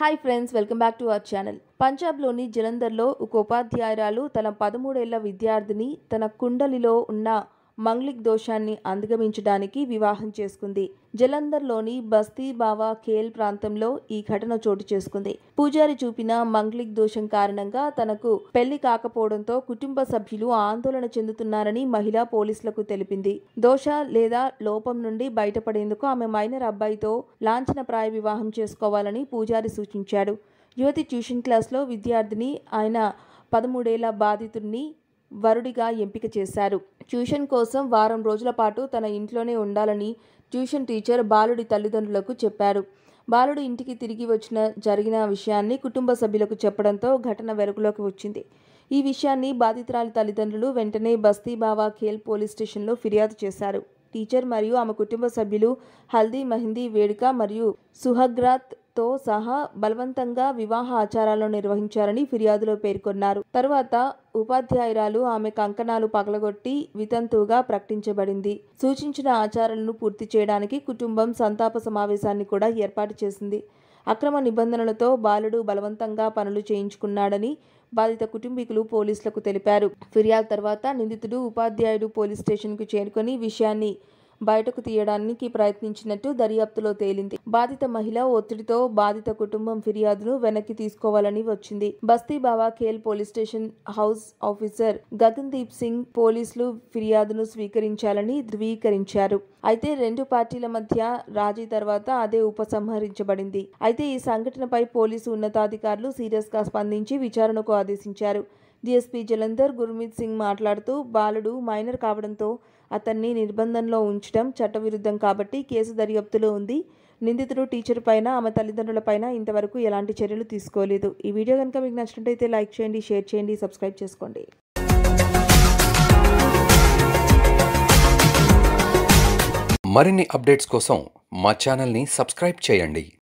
hi friends welcome back to our channel పంజాబ్లోని జలంధర్లో ఒక ఉపాధ్యాయురాలు తన పదమూడేళ్ల విద్యార్థిని తన కుండలిలో ఉన్న మంగ్లిక్ దోషాన్ని అందగమించడానికి వివాహం చేసుకుంది జలంధర్లోని బస్తీ బావా ఖేల్ ప్రాంతంలో ఈ ఘటన చోటు చేసుకుంది పూజారి చూపిన మంగ్లిక్ దోషం కారణంగా తనకు పెళ్లి కాకపోవడంతో కుటుంబ సభ్యులు ఆందోళన చెందుతున్నారని మహిళా పోలీసులకు తెలిపింది దోష లేదా లోపం నుండి బయటపడేందుకు ఆమె మైనర్ అబ్బాయితో లాంఛనప్రాయ వివాహం చేసుకోవాలని పూజారి సూచించాడు యువతి ట్యూషన్ క్లాస్లో విద్యార్థిని ఆయన పదమూడేళ్ల బాధితుడిని వరుడిగా ఎంపిక చేశారు ట్యూషన్ కోసం వారం రోజుల పాటు తన ఇంట్లోనే ఉండాలని ట్యూషన్ టీచర్ బాలుడి తల్లిదండ్రులకు చెప్పారు బాలుడు ఇంటికి తిరిగి వచ్చిన జరిగిన విషయాన్ని కుటుంబ సభ్యులకు చెప్పడంతో ఘటన వెలుగులోకి వచ్చింది ఈ విషయాన్ని బాధితురాలి తల్లిదండ్రులు వెంటనే బస్తీబావా ఖేల్ పోలీస్ స్టేషన్లో ఫిర్యాదు చేశారు టీచర్ మరియు ఆమె కుటుంబ సభ్యులు హల్దీ మెహందీ వేడుక మరియు సుహగ్రాత్ తో సహా బలవంతంగా వివాహ ఆచారాలను నిర్వహించారని ఫిర్యాదులో పేర్కొన్నారు తరువాత ఉపాధ్యాయురాలు ఆమె కంకణాలు పగలగొట్టి వితంతువుగా ప్రకటించబడింది సూచించిన ఆచారాలను పూర్తి చేయడానికి కుటుంబం సంతాప సమావేశాన్ని కూడా ఏర్పాటు చేసింది అక్రమ నిబంధనలతో బాలుడు బలవంతంగా పనులు చేయించుకున్నాడని బాధిత కుటుంబీకులు పోలీసులకు తెలిపారు ఫిర్యాదు తర్వాత నిందితుడు ఉపాధ్యాయుడు పోలీస్ స్టేషన్కు చేరుకొని విషయాన్ని బయటకు తీయడానికి ప్రయత్నించినట్టు దర్యాప్తులో తేలింది బాధిత మహిళ ఒత్తిడితో బాధిత కుటుంబం ఫిర్యాదును వెనక్కి తీసుకోవాలని వచ్చింది Basti Bawa Khel police station house officer Deep Singh పోలీసులు ఫిర్యాదును స్వీకరించాలని ధృవీకరించారు అయితే రెండు పార్టీల మధ్య రాజీ తర్వాత అదే ఉపసంహరించబడింది అయితే ఈ సంఘటనపై పోలీసు ఉన్నతాధికారులు సీరియస్ గా స్పందించి విచారణకు ఆదేశించారు డిఎస్పీ జలంధర్ గుర్మీత్ సింగ్ మాట్లాడుతూ బాలుడు మైనర్ కావడంతో అతన్ని నిర్బంధంలో ఉంచడం చట్టవిరుద్ధం కాబట్టి కేసు దర్యాప్తులో ఉంది నిందితుడు టీచర్ పైన ఆమె తల్లిదండ్రులపైన ఇంతవరకు ఎలాంటి చర్యలు తీసుకోలేదు ఈ వీడియో కనుక మీకు నచ్చినట్టయితే లైక్ చేయండి షేర్ చేయండి సబ్స్క్రైబ్ చేసుకోండి మరిన్ని అప్డేట్స్ కోసం మా ఛానల్ని సబ్స్క్రైబ్ చేయండి